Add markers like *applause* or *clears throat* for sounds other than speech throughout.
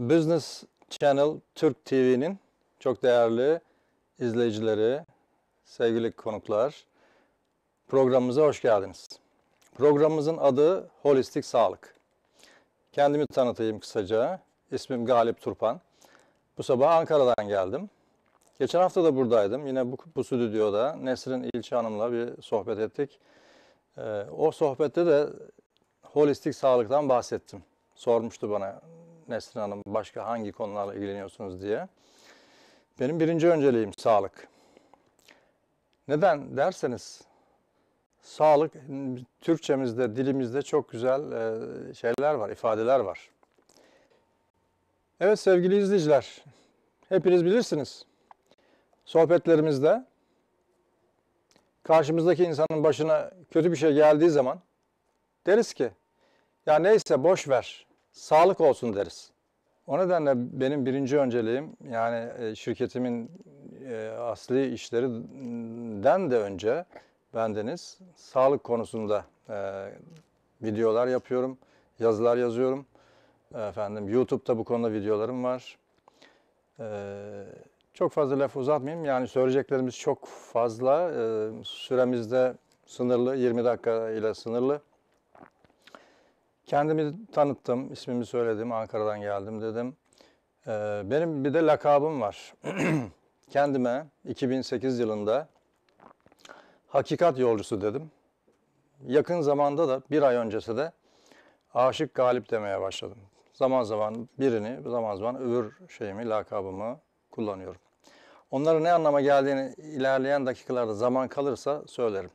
Business Channel Türk TV'nin çok değerli izleyicileri, sevgili konuklar, programımıza hoş geldiniz. Programımızın adı Holistik Sağlık. Kendimi tanıtayım kısaca. İsmim Galip Turpan. Bu sabah Ankara'dan geldim. Geçen hafta da buradaydım. Yine bu, bu stüdyoda Nesrin İlçe Hanım'la bir sohbet ettik. Ee, o sohbette de holistik sağlıktan bahsettim. Sormuştu bana Nesrin Hanım başka hangi konularla ilgileniyorsunuz diye. Benim birinci önceliğim sağlık. Neden derseniz sağlık Türkçemizde, dilimizde çok güzel e, şeyler var, ifadeler var. Evet sevgili izleyiciler, hepiniz bilirsiniz. Sohbetlerimizde karşımızdaki insanın başına kötü bir şey geldiği zaman deriz ki ya neyse boş ver sağlık olsun deriz. O nedenle benim birinci önceliğim yani e, şirketimin e, asli işlerinden de önce bendeniz sağlık konusunda e, videolar yapıyorum, yazılar yazıyorum. Efendim YouTube'da bu konuda videolarım var. Çok fazla laf uzatmayayım. Yani söyleyeceklerimiz çok fazla. Süremiz de sınırlı. 20 dakika ile sınırlı. Kendimi tanıttım, ismimi söyledim, Ankara'dan geldim dedim. Ee, benim bir de lakabım var. *clears throat* Kendime 2008 yılında hakikat yolcusu dedim. Yakın zamanda da bir ay öncesi de aşık galip demeye başladım. Zaman zaman birini, zaman zaman öbür şeyimi, lakabımı kullanıyorum. Onların ne anlama geldiğini ilerleyen dakikalarda zaman kalırsa söylerim.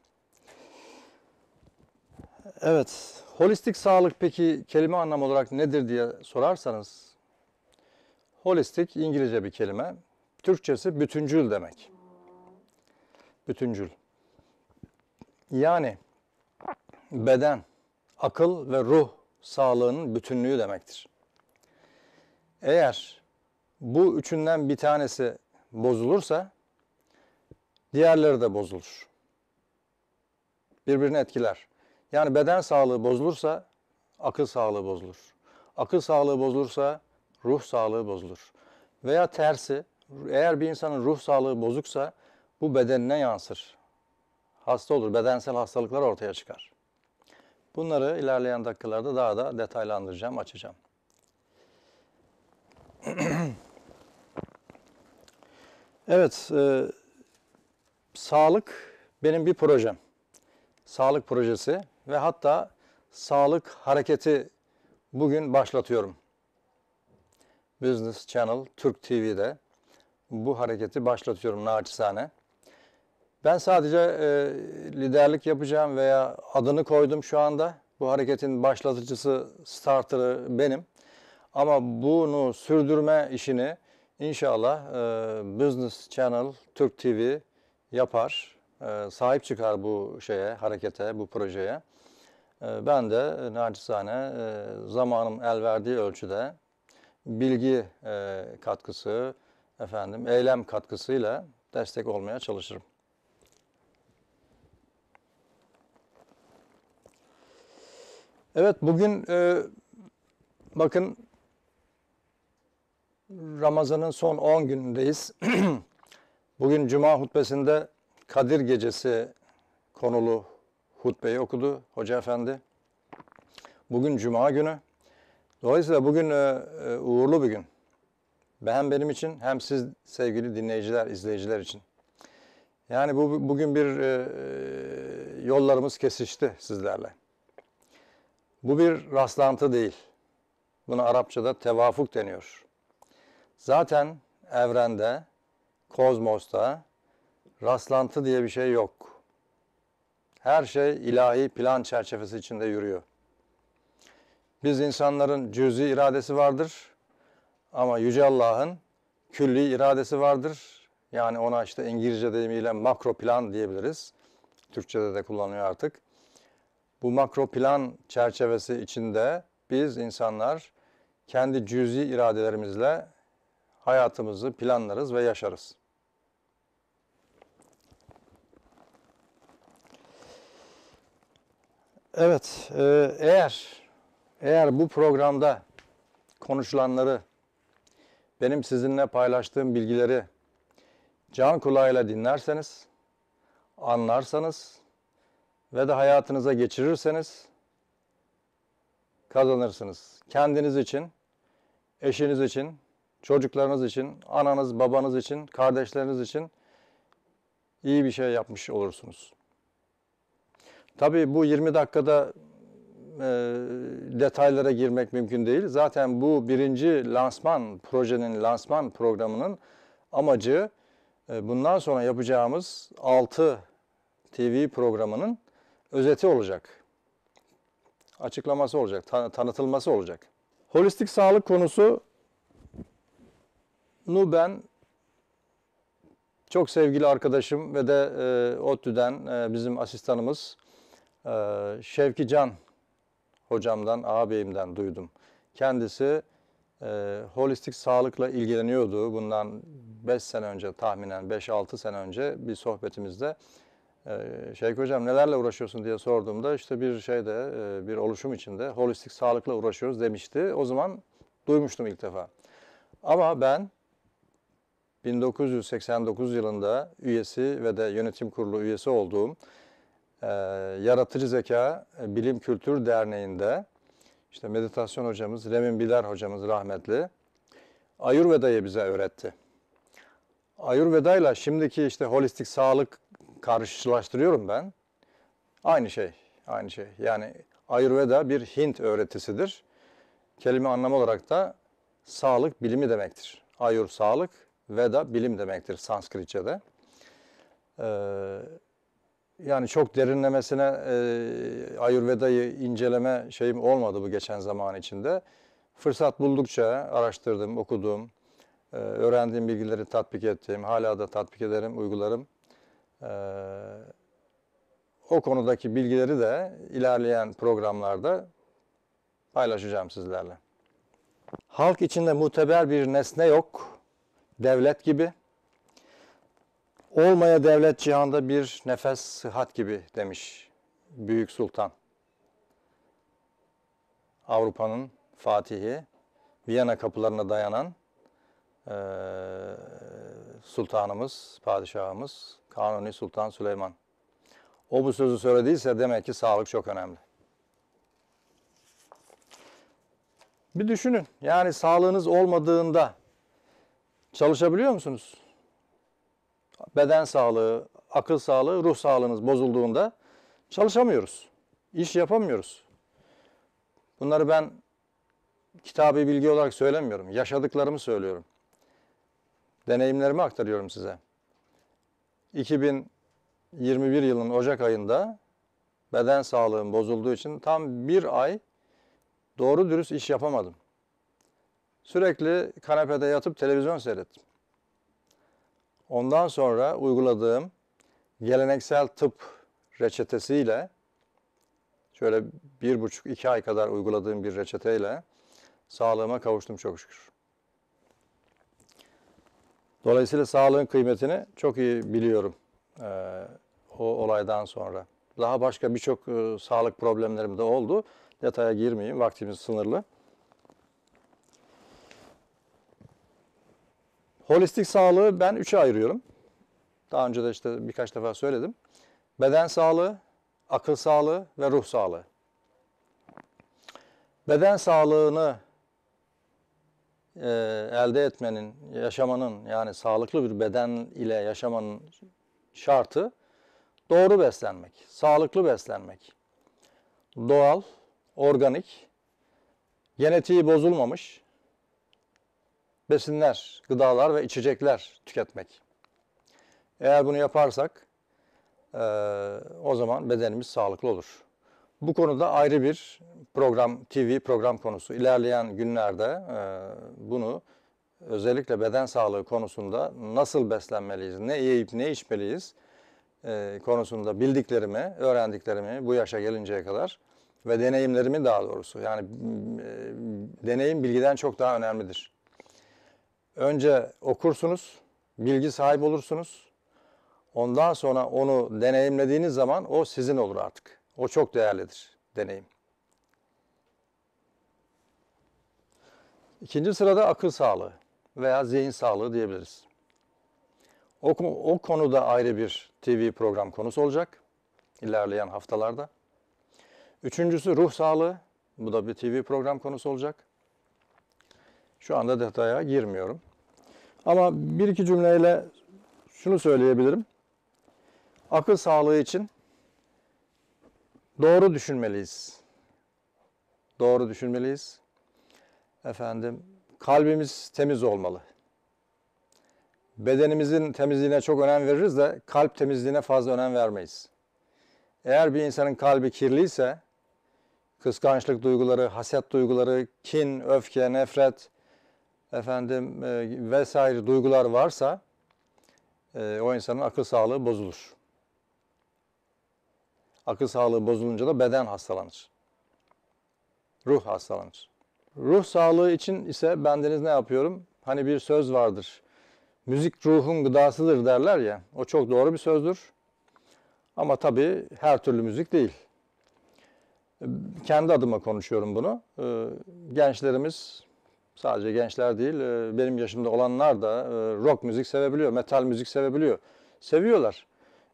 Evet, holistik sağlık peki kelime anlamı olarak nedir diye sorarsanız, holistik İngilizce bir kelime, Türkçesi bütüncül demek. Bütüncül. Yani beden, akıl ve ruh sağlığının bütünlüğü demektir. Eğer bu üçünden bir tanesi bozulursa diğerleri de bozulur. Birbirini etkiler. Yani beden sağlığı bozulursa akıl sağlığı bozulur. Akıl sağlığı bozulursa ruh sağlığı bozulur. Veya tersi eğer bir insanın ruh sağlığı bozuksa bu bedenine yansır. Hasta olur, bedensel hastalıklar ortaya çıkar. Bunları ilerleyen dakikalarda daha da detaylandıracağım, açacağım. *clears throat* evet, e, sağlık benim bir projem. Sağlık projesi ve hatta sağlık hareketi bugün başlatıyorum. Business Channel Türk TV'de bu hareketi başlatıyorum naçizane. Ben sadece e, liderlik yapacağım veya adını koydum şu anda. Bu hareketin başlatıcısı, starterı benim. Ama bunu sürdürme işini inşallah e, Business Channel Türk TV yapar. E, sahip çıkar bu şeye, harekete, bu projeye. Ee, ben de naçizane e, zamanım el verdiği ölçüde bilgi e, katkısı, efendim eylem katkısıyla destek olmaya çalışırım. Evet bugün e, bakın Ramazan'ın son 10 günündeyiz. *clears throat* bugün Cuma hutbesinde Kadir Gecesi konulu hutbeyi okudu Hoca Efendi. Bugün Cuma günü. Dolayısıyla bugün e, e, uğurlu bir gün. Hem benim için hem siz sevgili dinleyiciler, izleyiciler için. Yani bu bugün bir e, yollarımız kesişti sizlerle. Bu bir rastlantı değil. Buna Arapçada tevafuk deniyor. Zaten evrende, kozmosta rastlantı diye bir şey yok. Her şey ilahi plan çerçevesi içinde yürüyor. Biz insanların cüzi iradesi vardır ama Yüce Allah'ın külli iradesi vardır. Yani ona işte İngilizce deyimiyle makro plan diyebiliriz. Türkçe'de de kullanıyor artık. Bu makro plan çerçevesi içinde biz insanlar kendi cüzi iradelerimizle hayatımızı planlarız ve yaşarız. Evet, e, eğer eğer bu programda konuşulanları, benim sizinle paylaştığım bilgileri can kulağıyla dinlerseniz, anlarsanız ve de hayatınıza geçirirseniz kazanırsınız. Kendiniz için, eşiniz için, çocuklarınız için, ananız, babanız için, kardeşleriniz için iyi bir şey yapmış olursunuz. Tabii bu 20 dakikada e, detaylara girmek mümkün değil. Zaten bu birinci lansman, projenin lansman programının amacı e, bundan sonra yapacağımız 6 TV programının özeti olacak. Açıklaması olacak, tan tanıtılması olacak. Holistik sağlık konusu nu ben çok sevgili arkadaşım ve de e, ODTÜ'den e, bizim asistanımız ee, Şevki Can hocamdan, ağabeyimden duydum. Kendisi e, holistik sağlıkla ilgileniyordu. Bundan 5 sene önce tahminen 5-6 sene önce bir sohbetimizde e, Şevki Hocam nelerle uğraşıyorsun diye sorduğumda işte bir şeyde e, bir oluşum içinde holistik sağlıkla uğraşıyoruz demişti. O zaman duymuştum ilk defa. Ama ben 1989 yılında üyesi ve de yönetim kurulu üyesi olduğum ee, Yaratıcı Zeka e, Bilim Kültür Derneği'nde işte meditasyon hocamız Remin Biler hocamız rahmetli Ayurveda'yı bize öğretti. Ayurveda ile şimdiki işte holistik sağlık karşılaştırıyorum ben. Aynı şey, aynı şey. Yani Ayurveda bir Hint öğretisidir. Kelime anlamı olarak da sağlık bilimi demektir. Ayur sağlık, Veda bilim demektir Sanskritçe'de. Ee, yani çok derinlemesine e, Ayurveda'yı inceleme şeyim olmadı bu geçen zaman içinde. Fırsat buldukça araştırdım, okudum, e, öğrendiğim bilgileri tatbik ettim. Hala da tatbik ederim, uygularım. E, o konudaki bilgileri de ilerleyen programlarda paylaşacağım sizlerle. Halk içinde muteber bir nesne yok, devlet gibi. Olmaya devlet cihanda bir nefes sıhhat gibi demiş Büyük Sultan. Avrupa'nın Fatihi, Viyana kapılarına dayanan e, sultanımız, padişahımız Kanuni Sultan Süleyman. O bu sözü söylediyse demek ki sağlık çok önemli. Bir düşünün. Yani sağlığınız olmadığında çalışabiliyor musunuz? beden sağlığı, akıl sağlığı, ruh sağlığınız bozulduğunda çalışamıyoruz. İş yapamıyoruz. Bunları ben kitabı bilgi olarak söylemiyorum. Yaşadıklarımı söylüyorum. Deneyimlerimi aktarıyorum size. 2021 yılının Ocak ayında beden sağlığım bozulduğu için tam bir ay doğru dürüst iş yapamadım. Sürekli kanepede yatıp televizyon seyrettim. Ondan sonra uyguladığım geleneksel tıp reçetesiyle şöyle bir buçuk iki ay kadar uyguladığım bir reçeteyle sağlığıma kavuştum çok şükür. Dolayısıyla sağlığın kıymetini çok iyi biliyorum ee, o olaydan sonra. Daha başka birçok e, sağlık problemlerim de oldu. Detaya girmeyeyim, vaktimiz sınırlı. Holistik sağlığı ben üçe ayırıyorum. Daha önce de işte birkaç defa söyledim. Beden sağlığı, akıl sağlığı ve ruh sağlığı. Beden sağlığını e, elde etmenin, yaşamanın yani sağlıklı bir beden ile yaşamanın şartı doğru beslenmek, sağlıklı beslenmek. Doğal, organik, genetiği bozulmamış, besinler, gıdalar ve içecekler tüketmek. Eğer bunu yaparsak e, o zaman bedenimiz sağlıklı olur. Bu konuda ayrı bir program, TV program konusu. İlerleyen günlerde e, bunu özellikle beden sağlığı konusunda nasıl beslenmeliyiz, ne yiyip ne içmeliyiz e, konusunda bildiklerimi, öğrendiklerimi bu yaşa gelinceye kadar ve deneyimlerimi daha doğrusu yani e, deneyim bilgiden çok daha önemlidir. Önce okursunuz, bilgi sahibi olursunuz. Ondan sonra onu deneyimlediğiniz zaman o sizin olur artık. O çok değerlidir deneyim. İkinci sırada akıl sağlığı veya zihin sağlığı diyebiliriz. O, o konuda ayrı bir TV program konusu olacak ilerleyen haftalarda. Üçüncüsü ruh sağlığı. Bu da bir TV program konusu olacak. Şu anda detaya girmiyorum. Ama bir iki cümleyle şunu söyleyebilirim. Akıl sağlığı için doğru düşünmeliyiz. Doğru düşünmeliyiz. Efendim kalbimiz temiz olmalı. Bedenimizin temizliğine çok önem veririz de kalp temizliğine fazla önem vermeyiz. Eğer bir insanın kalbi kirliyse kıskançlık duyguları, haset duyguları, kin, öfke, nefret, efendim e, vesaire duygular varsa e, o insanın akıl sağlığı bozulur. Akıl sağlığı bozulunca da beden hastalanır. Ruh hastalanır. Ruh sağlığı için ise bendeniz ne yapıyorum? Hani bir söz vardır. Müzik ruhun gıdasıdır derler ya. O çok doğru bir sözdür. Ama tabii her türlü müzik değil. E, kendi adıma konuşuyorum bunu. E, gençlerimiz Sadece gençler değil, e, benim yaşımda olanlar da e, rock müzik sevebiliyor, metal müzik sevebiliyor. Seviyorlar.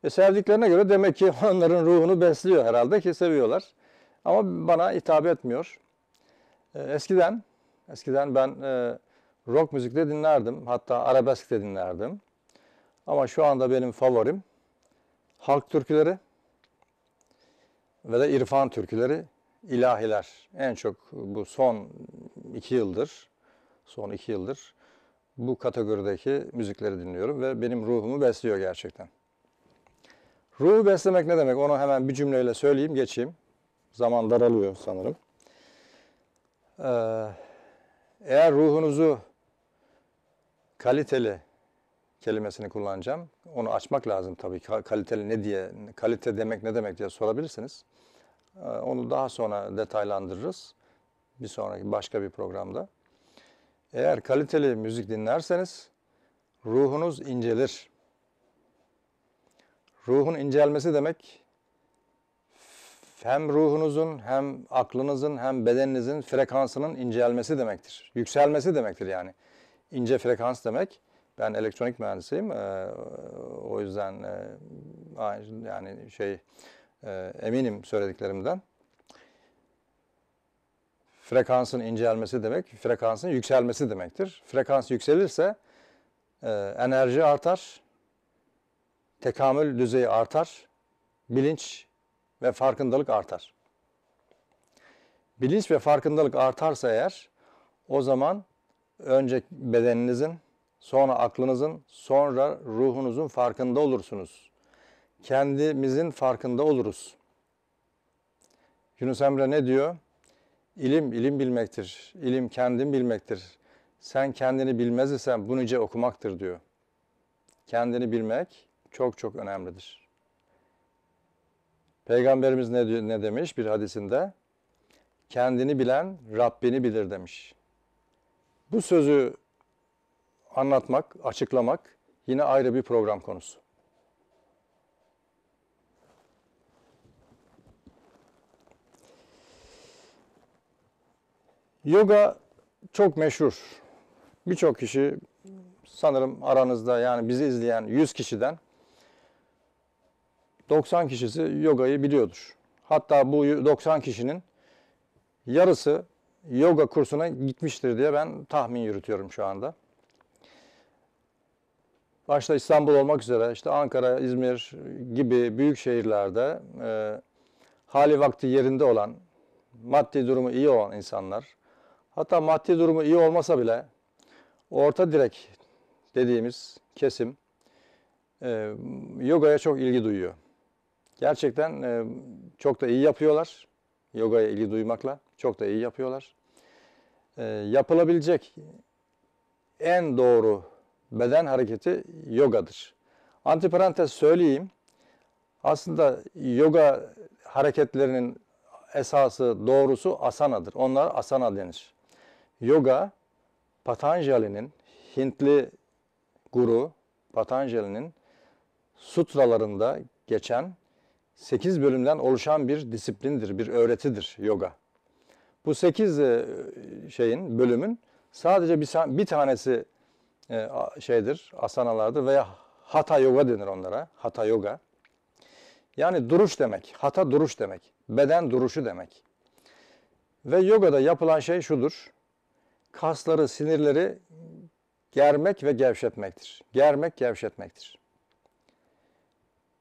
E sevdiklerine göre demek ki *laughs* onların ruhunu besliyor herhalde ki seviyorlar. Ama bana hitap etmiyor. E, eskiden, eskiden ben rock müzik de dinlerdim. Hatta arabesk de dinlerdim. Ama şu anda benim favorim halk türküleri ve de irfan türküleri, ilahiler. En çok bu son iki yıldır son iki yıldır bu kategorideki müzikleri dinliyorum ve benim ruhumu besliyor gerçekten. Ruhu beslemek ne demek? Onu hemen bir cümleyle söyleyeyim, geçeyim. Zaman daralıyor sanırım. Ee, eğer ruhunuzu kaliteli kelimesini kullanacağım. Onu açmak lazım tabii. Kaliteli ne diye, kalite demek ne demek diye sorabilirsiniz. Ee, onu daha sonra detaylandırırız. Bir sonraki başka bir programda. Eğer kaliteli müzik dinlerseniz ruhunuz incelir. Ruhun incelmesi demek hem ruhunuzun hem aklınızın hem bedeninizin frekansının incelmesi demektir. Yükselmesi demektir yani. İnce frekans demek. Ben elektronik mühendisiyim. Ee, o yüzden e, yani şey e, eminim söylediklerimden frekansın incelmesi demek, frekansın yükselmesi demektir. Frekans yükselirse e, enerji artar, tekamül düzeyi artar, bilinç ve farkındalık artar. Bilinç ve farkındalık artarsa eğer o zaman önce bedeninizin, sonra aklınızın, sonra ruhunuzun farkında olursunuz. Kendimizin farkında oluruz. Yunus Emre ne diyor? İlim, ilim bilmektir. İlim kendin bilmektir. Sen kendini bilmez isen bu nice okumaktır diyor. Kendini bilmek çok çok önemlidir. Peygamberimiz ne, ne demiş bir hadisinde? Kendini bilen Rabbini bilir demiş. Bu sözü anlatmak, açıklamak yine ayrı bir program konusu. Yoga çok meşhur. Birçok kişi sanırım aranızda yani bizi izleyen 100 kişiden 90 kişisi yogayı biliyordur. Hatta bu 90 kişinin yarısı yoga kursuna gitmiştir diye ben tahmin yürütüyorum şu anda. Başta İstanbul olmak üzere işte Ankara, İzmir gibi büyük şehirlerde e, hali vakti yerinde olan, maddi durumu iyi olan insanlar, Hatta maddi durumu iyi olmasa bile orta direk dediğimiz kesim e, yogaya çok ilgi duyuyor. Gerçekten e, çok da iyi yapıyorlar. Yogaya ilgi duymakla çok da iyi yapıyorlar. E, yapılabilecek en doğru beden hareketi yogadır. Antiparantez söyleyeyim. Aslında yoga hareketlerinin esası, doğrusu asanadır. Onlar asana denir yoga Patanjali'nin Hintli guru Patanjali'nin sutralarında geçen 8 bölümden oluşan bir disiplindir, bir öğretidir yoga. Bu 8 e, şeyin, bölümün sadece bir, bir tanesi e, şeydir, asanalardır veya hata yoga denir onlara. Hata yoga. Yani duruş demek. Hata duruş demek. Beden duruşu demek. Ve yogada yapılan şey şudur kasları, sinirleri germek ve gevşetmektir. Germek, gevşetmektir.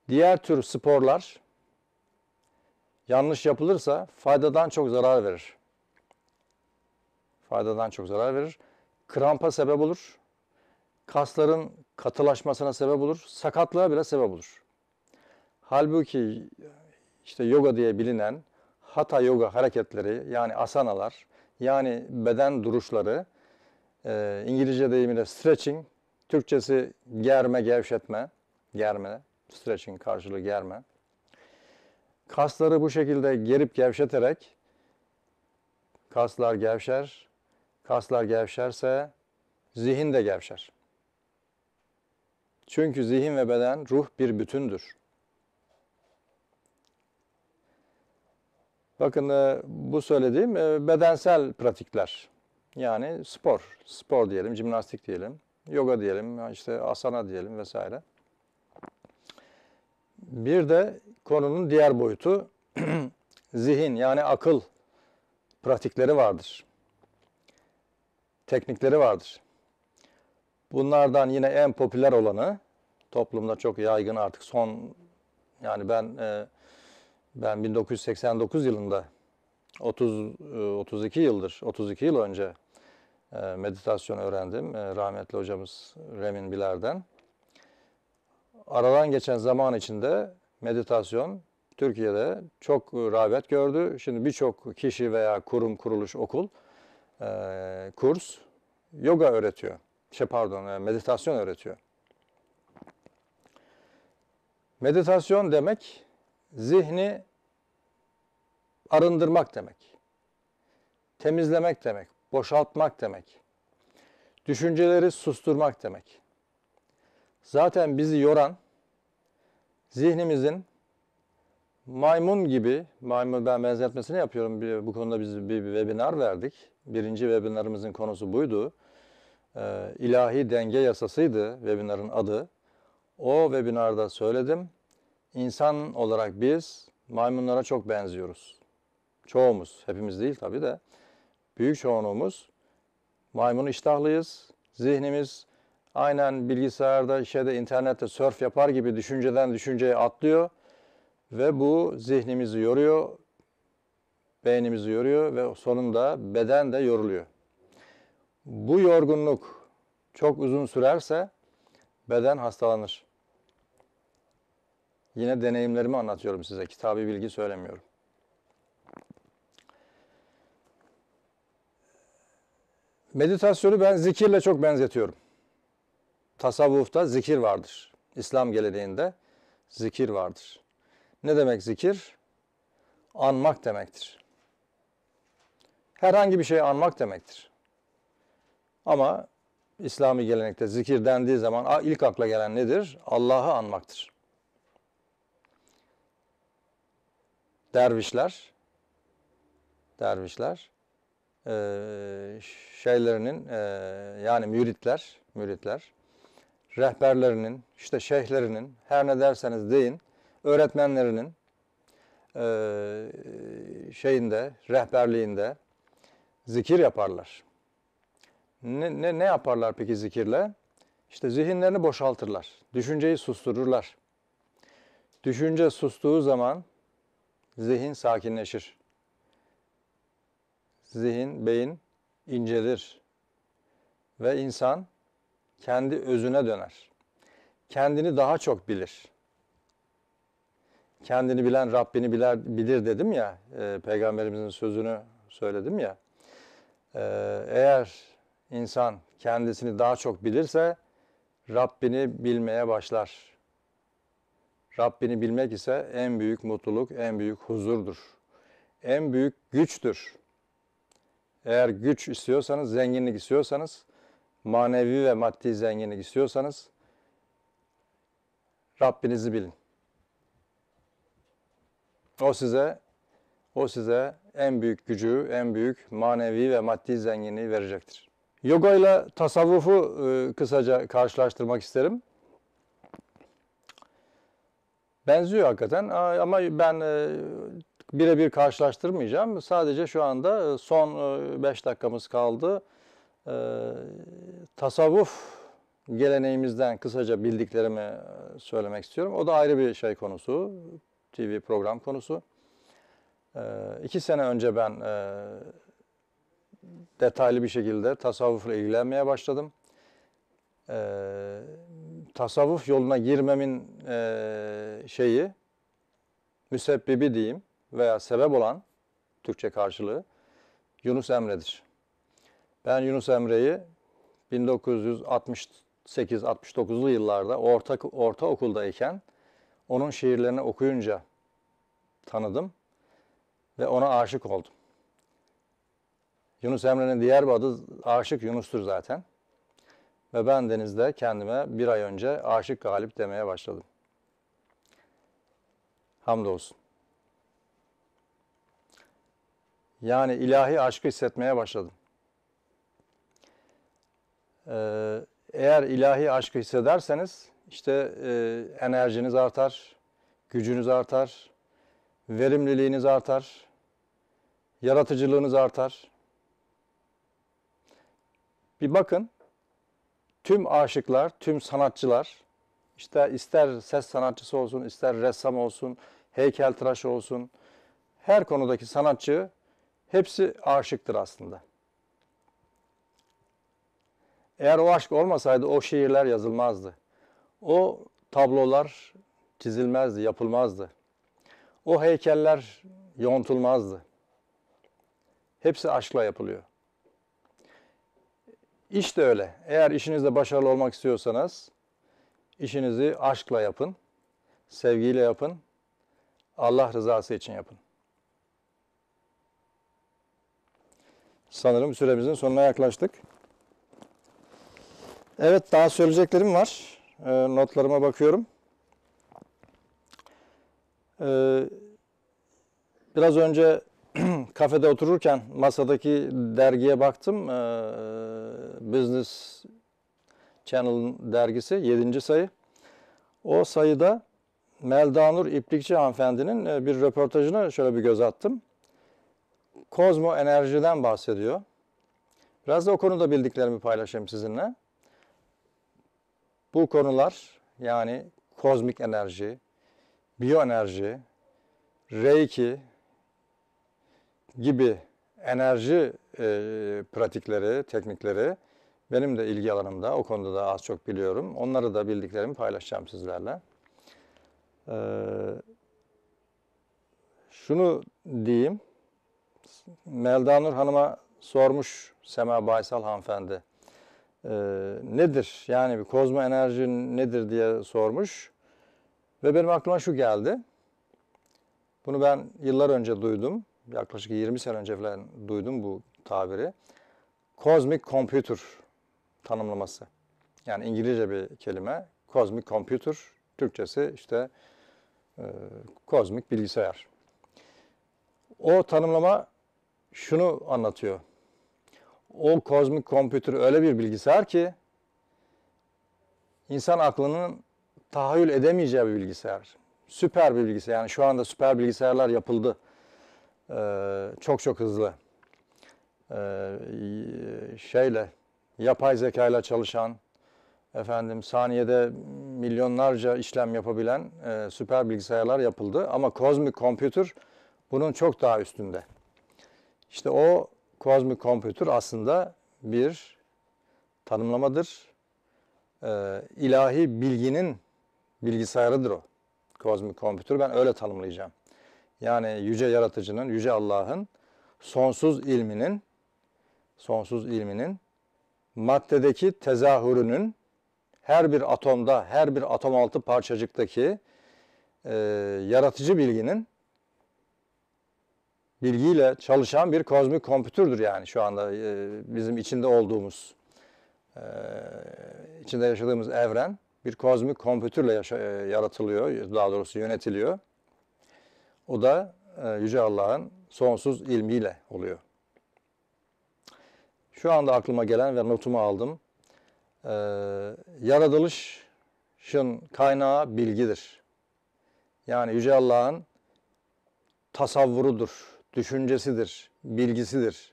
Diğer tür sporlar yanlış yapılırsa faydadan çok zarar verir. Faydadan çok zarar verir. Krampa sebep olur. Kasların katılaşmasına sebep olur. Sakatlığa bile sebep olur. Halbuki işte yoga diye bilinen hata yoga hareketleri yani asanalar yani beden duruşları, e, İngilizce deyimiyle stretching, Türkçesi germe, gevşetme, germe, stretching karşılığı germe. Kasları bu şekilde gerip gevşeterek kaslar gevşer, kaslar gevşerse zihin de gevşer. Çünkü zihin ve beden ruh bir bütündür. Bakın e, bu söylediğim e, bedensel pratikler. Yani spor, spor diyelim, jimnastik diyelim, yoga diyelim, işte asana diyelim vesaire. Bir de konunun diğer boyutu *clears throat* zihin yani akıl pratikleri vardır. Teknikleri vardır. Bunlardan yine en popüler olanı toplumda çok yaygın artık son yani ben e, ben 1989 yılında 30 32 e, yıldır 32 yıl önce e, meditasyon öğrendim e, rahmetli hocamız Remin Biler'den. Aradan geçen zaman içinde meditasyon Türkiye'de çok rağbet gördü. Şimdi birçok kişi veya kurum, kuruluş, okul kurs yoga öğretiyor. Şey pardon, meditasyon öğretiyor. Meditasyon demek zihni arındırmak demek. Temizlemek demek, boşaltmak demek. Düşünceleri susturmak demek. Zaten bizi yoran zihnimizin maymun gibi, maymun ben benzetmesini yapıyorum. Bir, bu konuda biz bir webinar verdik. Birinci webinarımızın konusu buydu. Ee, ilahi denge yasasıydı webinarın adı. O webinarda söyledim. İnsan olarak biz maymunlara çok benziyoruz. Çoğumuz, hepimiz değil tabii de büyük çoğunluğumuz maymun iştahlıyız. Zihnimiz aynen bilgisayarda, şeyde, internette surf yapar gibi düşünceden düşünceye atlıyor ve bu zihnimizi yoruyor, beynimizi yoruyor ve sonunda beden de yoruluyor. Bu yorgunluk çok uzun sürerse beden hastalanır. Yine deneyimlerimi anlatıyorum size. Kitabi bilgi söylemiyorum. Meditasyonu ben zikirle çok benzetiyorum. Tasavvufta zikir vardır. İslam geleneğinde zikir vardır. Ne demek zikir? Anmak demektir. Herhangi bir şeyi anmak demektir. Ama İslami gelenekte zikir dendiği zaman ilk akla gelen nedir? Allah'ı anmaktır. dervişler dervişler e, şeylerinin e, yani müritler müritler rehberlerinin işte şeyhlerinin her ne derseniz deyin öğretmenlerinin e, şeyinde rehberliğinde zikir yaparlar. Ne, ne, ne yaparlar peki zikirle? İşte zihinlerini boşaltırlar. Düşünceyi sustururlar. Düşünce sustuğu zaman zihin sakinleşir. Zihin, beyin incelir. Ve insan kendi özüne döner. Kendini daha çok bilir. Kendini bilen Rabbini bilir, bilir dedim ya, e, peygamberimizin sözünü söyledim ya. E, eğer insan kendisini daha çok bilirse Rabbini bilmeye başlar. Rabbini bilmek ise en büyük mutluluk, en büyük huzurdur. En büyük güçtür. Eğer güç istiyorsanız, zenginlik istiyorsanız, manevi ve maddi zenginlik istiyorsanız Rabbinizi bilin. O size o size en büyük gücü, en büyük manevi ve maddi zenginliği verecektir. Yoga ile tasavvufu ıı, kısaca karşılaştırmak isterim. Benziyor hakikaten ama ben e, birebir karşılaştırmayacağım. Sadece şu anda e, son 5 e, dakikamız kaldı. Tasavvuf geleneğimizden kısaca bildiklerimi söylemek istiyorum. O da ayrı bir şey konusu, TV program konusu. İki sene önce ben detaylı bir şekilde tasavvufla ilgilenmeye başladım e, tasavvuf yoluna girmemin e, şeyi, müsebbibi diyeyim veya sebep olan Türkçe karşılığı Yunus Emre'dir. Ben Yunus Emre'yi 1968-69'lu yıllarda orta, orta okuldayken onun şiirlerini okuyunca tanıdım ve ona aşık oldum. Yunus Emre'nin diğer bir adı Aşık Yunus'tur zaten. Ve ben denizde kendime bir ay önce aşık galip demeye başladım. Hamdolsun. Yani ilahi aşkı hissetmeye başladım. Ee, eğer ilahi aşkı hissederseniz işte e, enerjiniz artar, gücünüz artar, verimliliğiniz artar, yaratıcılığınız artar. Bir bakın tüm aşıklar, tüm sanatçılar, işte ister ses sanatçısı olsun, ister ressam olsun, heykeltıraş olsun, her konudaki sanatçı hepsi aşıktır aslında. Eğer o aşk olmasaydı o şiirler yazılmazdı. O tablolar çizilmezdi, yapılmazdı. O heykeller yontulmazdı. Hepsi aşkla yapılıyor. İş de öyle. Eğer işinizde başarılı olmak istiyorsanız işinizi aşkla yapın, sevgiyle yapın, Allah rızası için yapın. Sanırım süremizin sonuna yaklaştık. Evet daha söyleyeceklerim var. E, notlarıma bakıyorum. E, biraz önce *clears throat* kafede otururken masadaki dergiye baktım. Ee, Business Channel'ın dergisi 7. sayı. O sayıda Meldanur İplikçi hanımefendinin e, bir röportajına şöyle bir göz attım. Kozmo enerjiden bahsediyor. Biraz da o konuda bildiklerimi paylaşayım sizinle. Bu konular yani kozmik enerji, biyoenerji, reiki, gibi enerji e, pratikleri, teknikleri benim de ilgi alanımda. O konuda da az çok biliyorum. Onları da bildiklerimi paylaşacağım sizlerle. Ee, şunu diyeyim. Melda Nur Hanım'a sormuş Sema Baysal hanımefendi. Ee, nedir? Yani bir kozmo enerji nedir diye sormuş. Ve benim aklıma şu geldi. Bunu ben yıllar önce duydum yaklaşık 20 sene önce falan duydum bu tabiri. Cosmic Computer tanımlaması. Yani İngilizce bir kelime. Cosmic Computer, Türkçesi işte e, kozmik bilgisayar. O tanımlama şunu anlatıyor. O kozmik kompütür öyle bir bilgisayar ki insan aklının tahayyül edemeyeceği bir bilgisayar. Süper bir bilgisayar. Yani şu anda süper bilgisayarlar yapıldı. Ee, çok çok hızlı ee, şeyle yapay zeka ile çalışan efendim saniyede milyonlarca işlem yapabilen e, süper bilgisayarlar yapıldı ama kozmik Computer bunun çok daha üstünde. İşte o kozmik Computer aslında bir tanımlamadır. E, ilahi bilginin bilgisayarıdır o. Kozmik Computer ben öyle tanımlayacağım yani yüce yaratıcının, yüce Allah'ın sonsuz ilminin sonsuz ilminin maddedeki tezahürünün her bir atomda, her bir atom altı parçacıktaki e, yaratıcı bilginin bilgiyle çalışan bir kozmik kompütürdür yani şu anda e, bizim içinde olduğumuz, e, içinde yaşadığımız evren bir kozmik kompütürle yaşa, e, yaratılıyor, daha doğrusu yönetiliyor. O da e, Yüce Allah'ın sonsuz ilmiyle oluyor. Şu anda aklıma gelen ve notumu aldım. E, yaratılışın kaynağı bilgidir. Yani Yüce Allah'ın tasavvurudur, düşüncesidir, bilgisidir.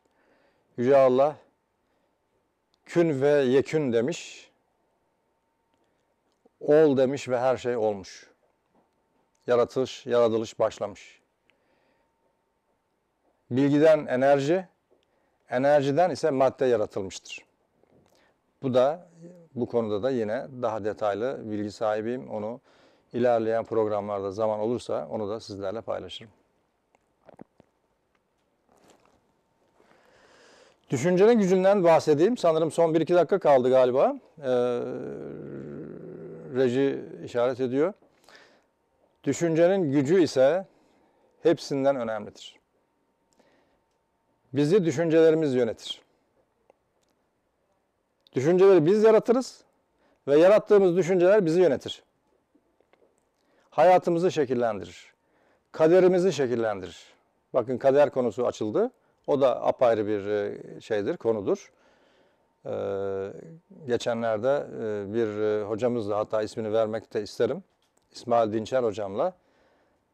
Yüce Allah kün ve yekün demiş, ol demiş ve her şey olmuş yaratılış, yaratılış başlamış. Bilgiden enerji, enerjiden ise madde yaratılmıştır. Bu da bu konuda da yine daha detaylı bilgi sahibiyim. Onu ilerleyen programlarda zaman olursa onu da sizlerle paylaşırım. Düşüncenin gücünden bahsedeyim. Sanırım son 1-2 dakika kaldı galiba. Ee, reji işaret ediyor. Düşüncenin gücü ise hepsinden önemlidir. Bizi düşüncelerimiz yönetir. Düşünceleri biz yaratırız ve yarattığımız düşünceler bizi yönetir. Hayatımızı şekillendirir. Kaderimizi şekillendirir. Bakın kader konusu açıldı. O da apayrı bir e, şeydir, konudur. Ee, geçenlerde e, bir e, hocamızla hatta ismini vermek de isterim. İsmail Dinçer hocamla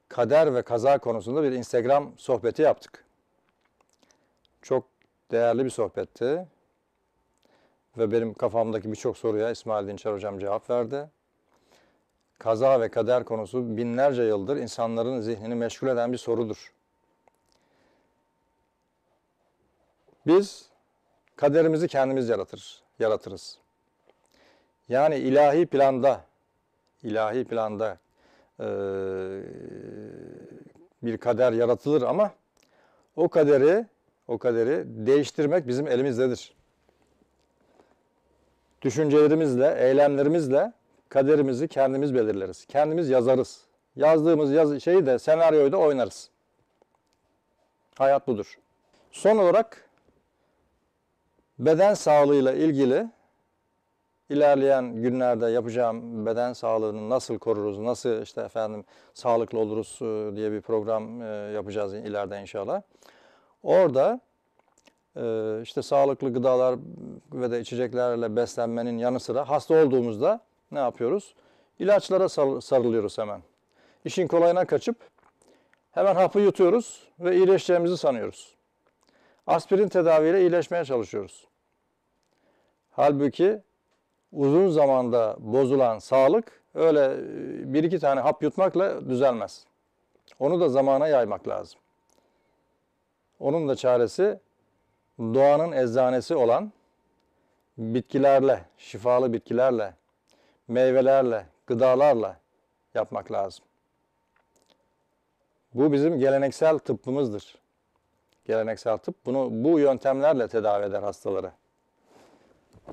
kader ve kaza konusunda bir Instagram sohbeti yaptık. Çok değerli bir sohbetti. Ve benim kafamdaki birçok soruya İsmail Dinçer hocam cevap verdi. Kaza ve kader konusu binlerce yıldır insanların zihnini meşgul eden bir sorudur. Biz kaderimizi kendimiz yaratır, yaratırız. Yani ilahi planda ilahi planda e, bir kader yaratılır ama o kaderi o kaderi değiştirmek bizim elimizdedir. Düşüncelerimizle, eylemlerimizle kaderimizi kendimiz belirleriz. Kendimiz yazarız. Yazdığımız yaz şeyi de senaryoyu da oynarız. Hayat budur. Son olarak beden sağlığıyla ilgili İlerleyen günlerde yapacağım beden sağlığını nasıl koruruz, nasıl işte efendim sağlıklı oluruz e, diye bir program e, yapacağız ileride inşallah. Orada e, işte sağlıklı gıdalar ve de içeceklerle beslenmenin yanı sıra hasta olduğumuzda ne yapıyoruz? İlaçlara sarılıyoruz hemen. İşin kolayına kaçıp hemen hapı yutuyoruz ve iyileşeceğimizi sanıyoruz. Aspirin tedaviyle iyileşmeye çalışıyoruz. Halbuki uzun zamanda bozulan sağlık öyle e, bir iki tane hap yutmakla düzelmez. Onu da zamana yaymak lazım. Onun da çaresi doğanın eczanesi olan bitkilerle, şifalı bitkilerle, meyvelerle, gıdalarla yapmak lazım. Bu bizim geleneksel tıbbımızdır. Geleneksel tıp bunu bu yöntemlerle tedavi eder hastaları.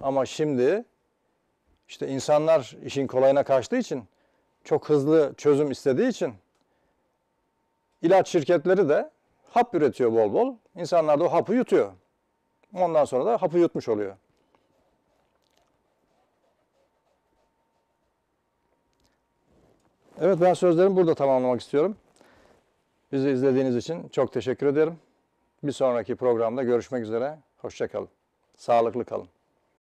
Ama şimdi işte insanlar işin kolayına kaçtığı için çok hızlı çözüm istediği için ilaç şirketleri de hap üretiyor bol bol. İnsanlar da o hapı yutuyor. Ondan sonra da hapı yutmuş oluyor. Evet ben sözlerimi burada tamamlamak istiyorum. Bizi izlediğiniz için çok teşekkür ederim. Bir sonraki programda görüşmek üzere. Hoşçakalın. Sağlıklı kalın.